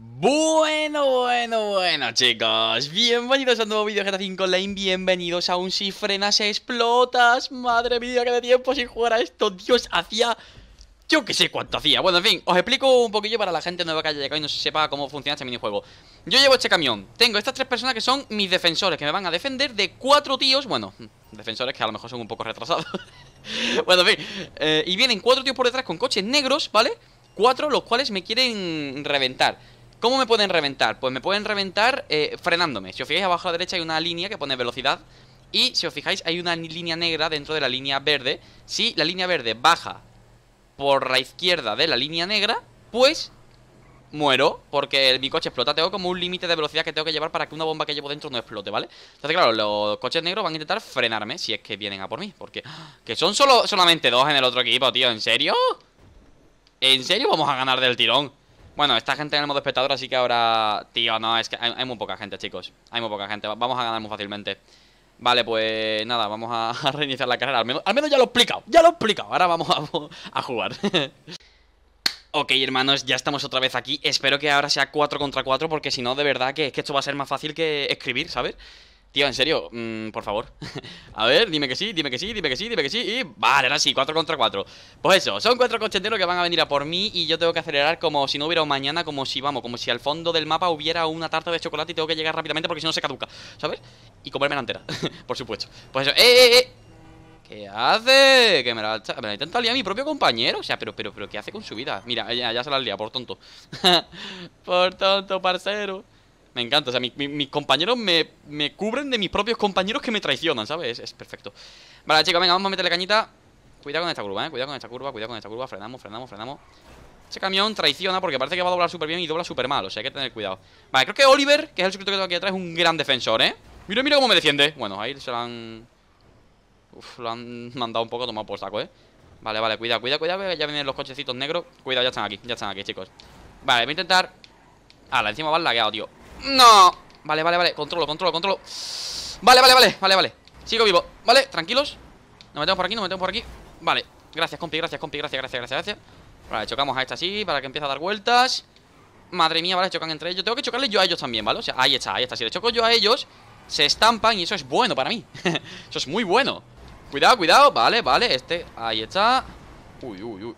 Bueno, bueno, bueno chicos, bienvenidos a un nuevo vídeo de GTA 5 Online, bienvenidos a un Si frenas explotas, madre mía que de tiempo sin jugar a esto, Dios, hacía... Yo que sé cuánto hacía, bueno, en fin, os explico un poquillo para la gente nueva que haya llegado y no sepa cómo funciona este minijuego Yo llevo este camión, tengo estas tres personas que son mis defensores, que me van a defender de cuatro tíos, bueno, defensores que a lo mejor son un poco retrasados Bueno, en fin, eh, y vienen cuatro tíos por detrás con coches negros, ¿vale? Cuatro, los cuales me quieren reventar ¿Cómo me pueden reventar? Pues me pueden reventar eh, frenándome. Si os fijáis abajo a la derecha hay una línea que pone velocidad. Y si os fijáis hay una línea negra dentro de la línea verde. Si la línea verde baja por la izquierda de la línea negra, pues muero porque mi coche explota. Tengo como un límite de velocidad que tengo que llevar para que una bomba que llevo dentro no explote, ¿vale? Entonces, claro, los coches negros van a intentar frenarme si es que vienen a por mí. Porque... ¡ah! Que son solo solamente dos en el otro equipo, tío. ¿En serio? ¿En serio vamos a ganar del tirón? Bueno, esta gente en el modo espectador, así que ahora... Tío, no, es que hay, muy poca gente, chicos. Hay muy poca gente. Vamos a ganar muy fácilmente. Vale, pues nada, vamos a, reiniciar la carrera. Al menos, ya lo he explicado, ya lo he explicado. Ahora vamos a, jugar. ok, hermanos, ya estamos otra vez aquí. Espero que ahora sea 4 contra 4, porque si no, de verdad que, que esto va a ser más fácil que escribir, ¿sabes? Tío, en serio, mm, por favor A ver, dime que sí, dime que sí, dime que sí, dime que sí Y vale, ahora sí, 4 contra 4 Pues eso, son cuatro cochenteros que van a venir a por mí Y yo tengo que acelerar como si no hubiera un mañana Como si, vamos, como si al fondo del mapa hubiera una tarta de chocolate Y tengo que llegar rápidamente porque si no se caduca ¿Sabes? Y comerme la entera, por supuesto Pues eso, ¡eh, eh, eh! ¿Qué hace? Que me la, me la intenta liar a mi propio compañero. O sea, pero, pero, pero, ¿qué hace con su vida? Mira, ya, se la liado, por tonto. por tonto, parcero. Me encanta, o sea, mis compañeros me, cubren de mis propios compañeros que me traicionan, ¿sabes? Es, perfecto Vale, chicos, venga, vamos a meterle cañita Cuidado con esta curva, ¿eh? Cuidado con esta curva, cuidado con esta curva Frenamos, frenamos, frenamos Este camión traiciona porque parece que va a doblar súper bien y dobla súper mal O sea, hay que tener cuidado Vale, creo que Oliver, que es el sujeto que tengo aquí atrás, es un gran defensor, ¿eh? Mira, mira cómo me defiende Bueno, ahí se lo han... Uf, lo han mandado un poco tomado por saco, ¿eh? Vale, vale, cuidado, cuidado, cuidado Ya vienen los cochecitos negros Cuidado, ya están aquí, ya están aquí, chicos Vale, voy a intentar... Ah, la encima va lagueado, tío no Vale, vale, vale, controlo, controlo, controlo Vale, vale, vale, vale, vale Sigo vivo, vale, tranquilos Nos metemos por aquí, nos metemos por aquí Vale, gracias, compi, gracias, compi, gracias, gracias, gracias, Vale, chocamos a esta así para que empiece a dar vueltas Madre mía, vale, chocan entre ellos Tengo que chocarle yo a ellos también, ¿vale? O sea, ahí está, ahí está Si le choco yo a ellos, se estampan y eso es bueno para mí Eso es muy bueno Cuidado, cuidado, vale, vale, este Ahí está Uy, uy, uy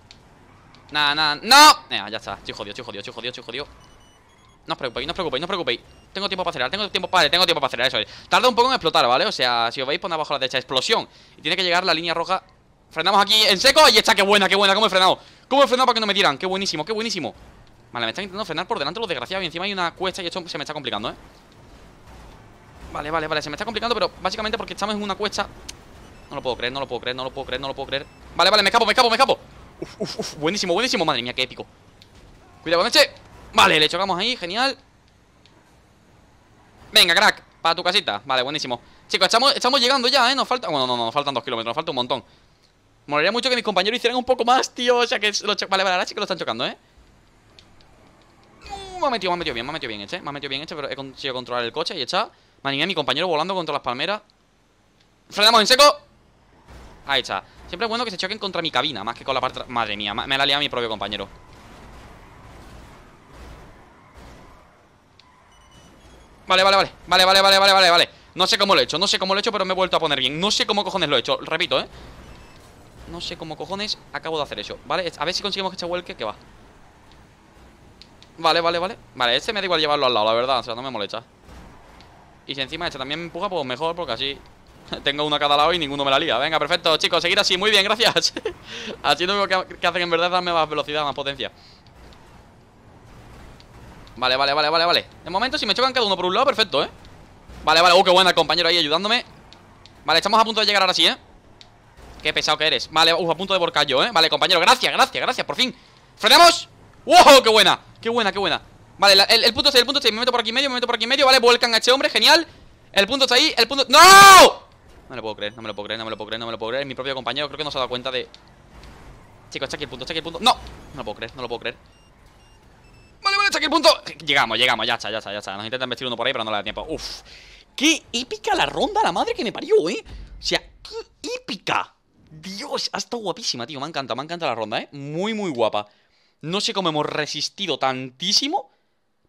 Nada, nada, no Ya está, estoy jodido, estoy jodido, estoy jodido, estoy jodido no os preocupéis, no os preocupéis, no os preocupéis Tengo tiempo para acelerar, tengo tiempo para... tengo tiempo para acelerar, eso es Tarda un poco en explotar, ¿vale? O sea, si os veis, pone abajo la derecha Explosión Y tiene que llegar la línea roja Frenamos aquí en seco ay está, qué buena, qué buena, cómo he frenado Cómo he frenado para que no me tiran Qué buenísimo, qué buenísimo Vale, me están intentando frenar por delante los desgraciados Y encima hay una cuesta y esto se me está complicando, ¿eh? Vale, vale, vale, se me está complicando Pero básicamente porque estamos en una cuesta No lo puedo creer, no lo puedo creer, no lo puedo creer, no lo puedo creer Vale, vale, me escapo, me escapo, me escapo Uf, uf, uf, buenísimo, buenísimo Madre mía, qué épico Cuidado con este Vale, le chocamos ahí, genial Venga, crack, para tu casita Vale, buenísimo Chicos, estamos, llegando ya, ¿eh? Nos falta... Bueno, no, no, nos faltan dos kilómetros, nos falta un montón Molaría mucho que mis compañeros hicieran un poco más, tío O sea que... Los vale, vale, ahora sí que lo están chocando, ¿eh? Mm, me ha metido, me ha metido bien, me ha metido bien este Me ha metido bien este, pero he conseguido controlar el coche y está Madre mi compañero volando contra las palmeras Frenamos en seco Ahí está Siempre es bueno que se choquen contra mi cabina Más que con la parte... Madre mía, me la ha liado mi propio compañero Vale, vale, vale, vale, vale, vale, vale, vale, No sé cómo lo he hecho, no sé cómo lo he hecho, pero me he vuelto a poner bien No sé cómo cojones lo he hecho, repito, eh No sé cómo cojones acabo de hacer eso Vale, a ver si conseguimos que se vuelque, que va Vale, vale, vale Vale, este me da igual llevarlo al lado, la verdad, o sea, no me molesta Y si encima este también me empuja, pues mejor, porque así tengo uno a cada lado y ninguno me la lía Venga, perfecto, chicos, seguir así, muy bien, gracias Así lo que, hacen en verdad me darme más velocidad, más potencia Vale, vale, vale, vale, vale De momento si me chocan cada uno por un lado, perfecto, ¿eh? Vale, vale, oh, qué buena compañero ahí ayudándome Vale, estamos a punto de llegar ahora sí, ¿eh? Qué pesado que eres Vale, uh, a punto de volcar yo, ¿eh? Vale, compañero, gracias, gracias, gracias, por fin ¡Frenamos! ¡Wow! ¡Qué buena! ¡Qué buena, qué buena! Vale, el, punto está ahí, el punto está ahí Me meto por aquí en medio, me meto por aquí en medio Vale, vuelcan a este hombre, genial El punto está ahí, el punto... ¡No! No me lo puedo creer, no me lo puedo creer, no me lo puedo creer, no me lo puedo creer Mi propio compañero creo que no se ha dado cuenta de... Chicos, está aquí el punto, está aquí el punto ¡No! No lo puedo creer, no lo puedo creer punto Llegamos, llegamos, ya está, ya está, ya Nos intentan vestir uno por ahí, pero no le da tiempo Uf, qué épica la ronda, la madre que me parió, eh O sea, qué épica Dios, ha estado guapísima, tío Me encanta, me encanta la ronda, eh Muy, muy guapa No sé cómo hemos resistido tantísimo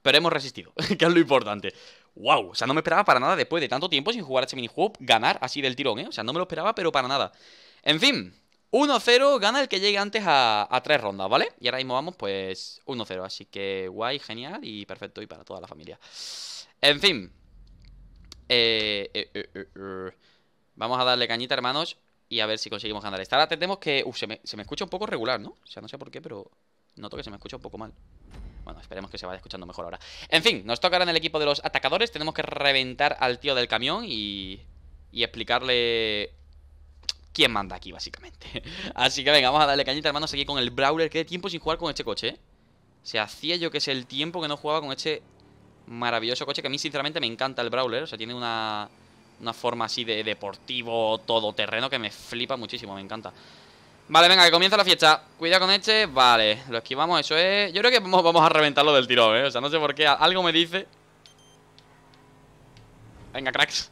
Pero hemos resistido, que es lo importante Wow, o sea, no me esperaba para nada después de tanto tiempo sin jugar a este minijuego Ganar así del tirón, eh O sea, no me lo esperaba, pero para nada En fin, 1-0 gana el que llegue antes a, tres rondas, ¿vale? Y ahora mismo vamos pues 1-0, así que guay, genial y perfecto y para toda la familia. En fin. Eh, eh, eh, vamos a darle cañita, hermanos, y a ver si conseguimos ganar esta. Ahora tenemos que... Uh, se me, se me escucha un poco regular, ¿no? O sea, no sé por qué, pero noto que se me escucha un poco mal. Bueno, esperemos que se vaya escuchando mejor ahora. En fin, nos toca ahora en el equipo de los atacadores. Tenemos que reventar al tío del camión y, y explicarle quién manda aquí, básicamente. Así que venga, vamos a darle cañita, hermanos, aquí con el Brawler. Qué tiempo sin jugar con este coche, ¿eh? Se hacía yo que es el tiempo que no jugaba con este maravilloso coche, que a mí sinceramente me encanta el Brawler. O sea, tiene una, forma así de deportivo, todoterreno, que me flipa muchísimo, me encanta. Vale, venga, que comienza la fiesta. Cuidado con este. Vale, lo esquivamos, eso es... Yo creo que vamos, vamos a reventarlo del tirón, ¿eh? O sea, no sé por qué, algo me dice... Venga, cracks.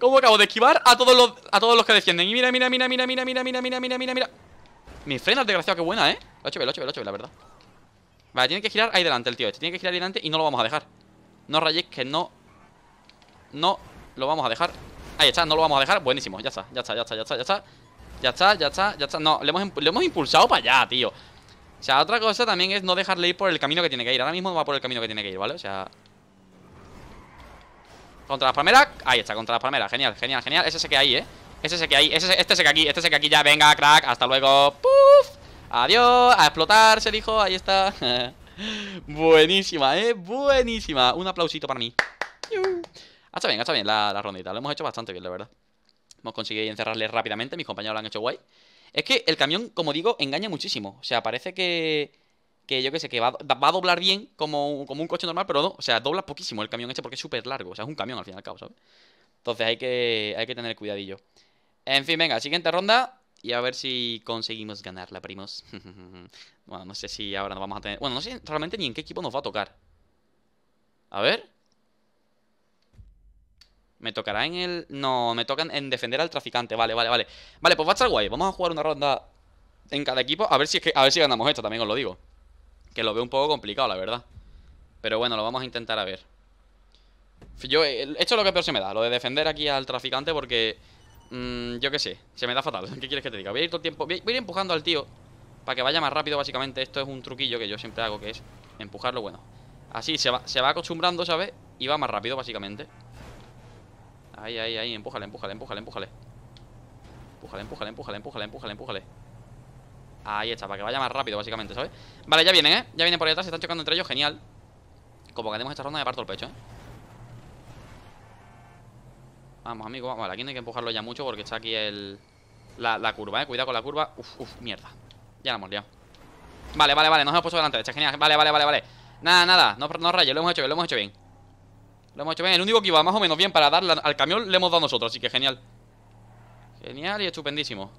¿Cómo acabo de esquivar a todos los, a todos los que defienden? Y mira, mira, mira, mira, mira, mira, mira, mira, mira, mira, mira. Mi frena, desgraciado, qué buena, ¿eh? Lo lo la verdad. Vale, tiene que girar ahí delante el tío Tiene que girar ahí delante y no lo vamos a dejar. No rayéis que no... No lo vamos a dejar. Ahí está, no lo vamos a dejar. Buenísimo, ya está, ya está, ya está, ya está, ya está. Ya está, ya está, ya está. No, le hemos, le hemos impulsado para allá, tío. O sea, otra cosa también es no dejarle ir por el camino que tiene que ir. Ahora mismo va por el camino que tiene que ir, ¿vale? O sea, contra las palmeras, ahí está, contra las palmeras Genial, genial, genial, ese se que ahí, eh Ese se que ahí, ese, este se queda aquí, este se que aquí ya Venga, crack, hasta luego, ¡Puf! Adiós, a explotar, se dijo ahí está Buenísima, eh Buenísima, un aplausito para mí hasta bien, está bien la, la rondita Lo hemos hecho bastante bien, la verdad Hemos conseguido encerrarle rápidamente, mis compañeros lo han hecho guay Es que el camión, como digo, engaña muchísimo O sea, parece que que yo que sé, que va, a doblar bien como, como, un coche normal, pero no, o sea, dobla poquísimo el camión este porque es súper largo, o sea, es un camión al fin y al cabo, ¿sabes? Entonces hay que, hay que tener cuidadillo. En fin, venga, siguiente ronda y a ver si conseguimos ganarla, primos. bueno, no sé si ahora nos vamos a tener... Bueno, no sé realmente ni en qué equipo nos va a tocar. A ver... Me tocará en el... No, me tocan en defender al traficante. Vale, vale, vale. Vale, pues va a estar guay. Vamos a jugar una ronda en cada equipo. A ver si, a ver si ganamos esto también os lo digo. Que lo veo un poco complicado, la verdad. Pero bueno, lo vamos a intentar a ver. Yo, he eh, hecho lo que peor se me da, lo de defender aquí al traficante porque... Mm, yo qué sé, se me da fatal. ¿Qué quieres que te diga? Voy a ir todo el tiempo... Voy a ir empujando al tío para que vaya más rápido, básicamente. Esto es un truquillo que yo siempre hago, que es empujarlo, bueno. Así se va, se va acostumbrando, ¿sabes? Y va más rápido, básicamente. Ahí, ahí, ahí, empújale, empújale, empújale, empújale. Empújale, empújale, empújale, empújale, empújale, empújale. Ahí está, para que vaya más rápido, básicamente, ¿sabes? Vale, ya vienen, ¿eh? Ya vienen por detrás, se están chocando entre ellos, genial Como que tenemos esta ronda me parto el pecho, ¿eh? Vamos, amigo, vale, aquí no hay que empujarlo ya mucho Porque está aquí el... La, curva, ¿eh? Cuidado con la curva Uf, uf, mierda Ya la hemos liado Vale, vale, vale, nos hemos puesto delante, este, genial Vale, vale, vale, vale Nada, nada, no, no rayes, lo hemos hecho bien, lo hemos hecho bien Lo hemos hecho bien, el único que iba más o menos bien para darle al camión le hemos dado nosotros Así que genial Genial y estupendísimo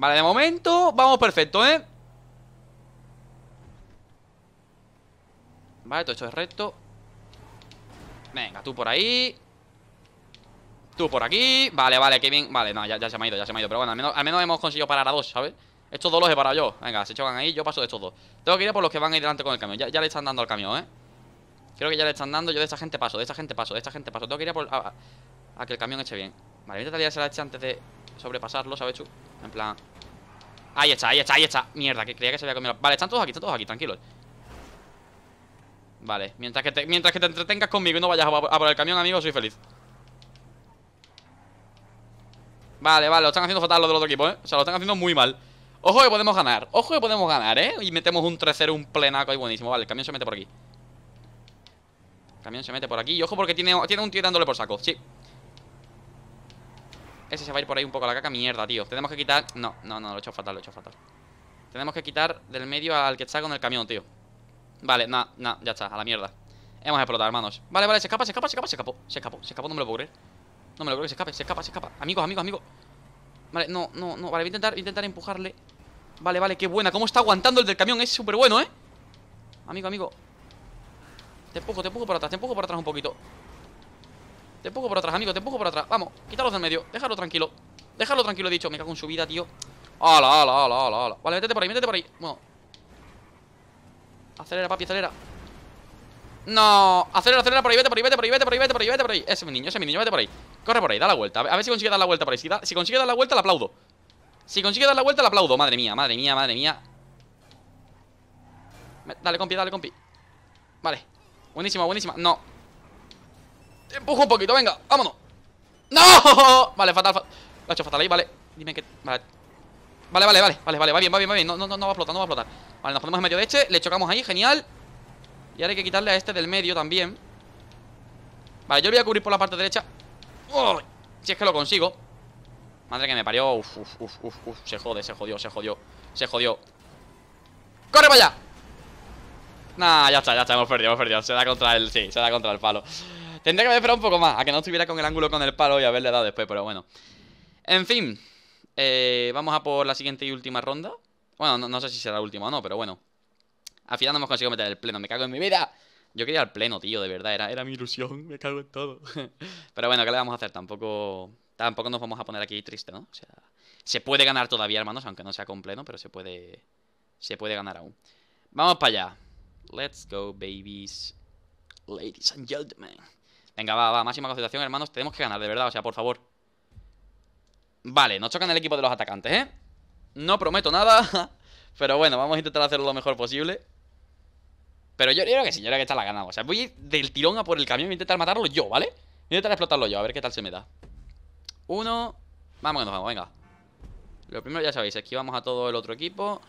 Vale, de momento vamos perfecto, ¿eh? Vale, todo esto es recto Venga, tú por ahí Tú por aquí Vale, vale, qué bien Vale, no, ya, se ha ido, ya se ha ido Pero bueno, al menos, hemos conseguido parar a dos, ¿sabes? Estos dos los he parado yo Venga, se chocan ahí, yo paso de estos dos Tengo que ir a por los que van ahí delante con el camión Ya, le están dando al camión, ¿eh? Creo que ya le están dando Yo de esta gente paso, de esta gente paso, de esta gente paso Tengo que ir a por... A, que el camión eche bien Vale, voy a intentar antes de sobrepasarlo, ¿sabes tú? En plan... Ahí está, ahí está, ahí está Mierda, que creía que se había comido Vale, están todos aquí, están todos aquí, tranquilos Vale, mientras que te, mientras que te entretengas conmigo y no vayas a, por el camión, amigo, soy feliz Vale, vale, lo están haciendo fatal los del otro equipo, ¿eh? O sea, lo están haciendo muy mal Ojo que podemos ganar, ojo que podemos ganar, ¿eh? Y metemos un 3-0, un plenaco ahí buenísimo Vale, el camión se mete por aquí el Camión se mete por aquí Y ojo porque tiene, tiene un tío dándole por saco, sí ese se va a ir por ahí un poco a la caca Mierda, tío Tenemos que quitar... No, no, no, lo he hecho fatal, lo he hecho fatal Tenemos que quitar del medio al que está con el camión, tío Vale, no, no, ya está, a la mierda Hemos explotado, hermanos Vale, vale, se escapa, se escapa, se escapa, se escapó Se escapó, se escapó, no me lo puedo creer No me lo creo que se escape, se escapa, se escapa Amigos, amigos, amigos Vale, no, no, no Vale, voy a intentar, voy a intentar empujarle Vale, vale, qué buena Cómo está aguantando el del camión Es súper bueno, ¿eh? Amigo, amigo Te empujo, te empujo por atrás Te empujo por atrás un poquito te empujo por atrás, amigo, te empujo por atrás Vamos, quítalos del medio, déjalo tranquilo Déjalo tranquilo, he dicho, me cago en su vida, tío Ala, ala, ala, ala, ala Vale, métete por ahí, métete por ahí Bueno Acelera, papi, acelera No, acelera, acelera por ahí, vete por ahí, vete por ahí, vete por ahí, vete por ahí, vete por ahí Ese es mi niño, ese es mi niño, vete por ahí Corre por ahí, da la vuelta, a ver si consigue dar la vuelta por ahí Si, si consigue dar la vuelta, le aplaudo Si consigue dar la vuelta, le aplaudo, madre mía, madre mía, madre mía Dale, compi, dale, compi Vale, buenísima, buenísima No, empujo un poquito, venga, vámonos. ¡No! Vale, fatal, fatal. Lo ha hecho fatal ahí, vale. Dime que. Vale. Vale, vale, vale, vale, vale, va bien, va bien, va bien. No, no, no va a flotar, no va a flotar. Vale, nos ponemos en medio de este, le chocamos ahí, genial. Y ahora hay que quitarle a este del medio también. Vale, yo voy a cubrir por la parte derecha. Si es que lo consigo. Madre que me parió. Uf, uf, uf, uf, Se jode, se jodió, se jodió. Se jodió. ¡Corre para allá! Nah, ya está, ya está, hemos perdido, hemos perdido. Se da contra el. Sí, se da contra el palo. Tendría que haber esperado un poco más, a que no estuviera con el ángulo con el palo y haberle dado después, pero bueno. En fin, eh, vamos a por la siguiente y última ronda. Bueno, no, sé si será la última o no, pero bueno. Al final no hemos conseguido meter el pleno, me cago en mi vida. Yo quería el pleno, tío, de verdad, era, era mi ilusión, me cago en todo. pero bueno, ¿qué le vamos a hacer? Tampoco tampoco nos vamos a poner aquí triste, ¿no? O sea, se puede ganar todavía, hermanos, aunque no sea con pleno, pero se puede se puede ganar aún. Vamos para allá. Let's go, babies. Ladies and gentlemen. Venga, va, va, máxima concentración, hermanos. Tenemos que ganar, de verdad, o sea, por favor. Vale, nos chocan el equipo de los atacantes, ¿eh? No prometo nada, pero bueno, vamos a intentar hacerlo lo mejor posible. Pero yo, creo que sí, yo creo que está la ganada. O sea, voy del tirón a por el camión y voy a intentar matarlo yo, ¿vale? Voy a intentar explotarlo yo, a ver qué tal se me da. Uno. Vamos que nos vamos, venga. Lo primero ya sabéis, esquivamos a todo el otro equipo.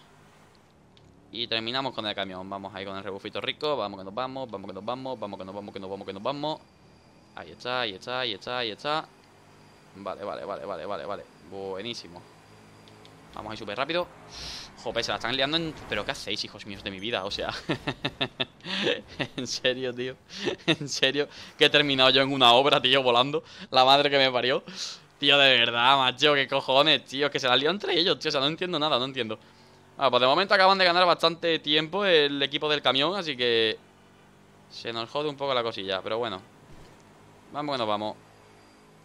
Y terminamos con el camión. Vamos ahí con el rebufito rico. Vamos que nos vamos, vamos que nos vamos, vamos que nos vamos, que nos vamos, que nos vamos. Ahí está, ahí está, ahí está, ahí está. Vale, vale, vale, vale, vale, vale. Buenísimo. Vamos ahí súper rápido. Jope, se la están liando en... ¿Pero qué hacéis, hijos míos de mi vida? O sea... en serio, tío. en serio. Que he terminado yo en una obra, tío, volando. La madre que me parió. Tío, de verdad, macho. Qué cojones, tío. Que se la lió entre ellos, tío. O sea, no entiendo nada, no entiendo. Ah, pues de momento acaban de ganar bastante tiempo el equipo del camión, así que... Se nos jode un poco la cosilla, pero bueno. Vamos que vamos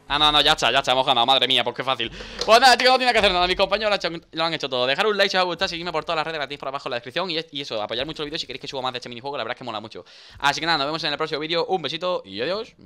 Ah, no, no, ya está, ya está, hemos ganado, madre mía, porque qué fácil Pues nada, chicos, no tiene que hacer nada, mis compañeros lo han hecho todo Dejar un like si os ha gustado, seguirme por todas las redes gratis por abajo en la descripción y, eso, apoyar mucho el vídeo si queréis que suba más de este minijuego, la verdad es que mola mucho Así que nada, nos vemos en el próximo vídeo, un besito y adiós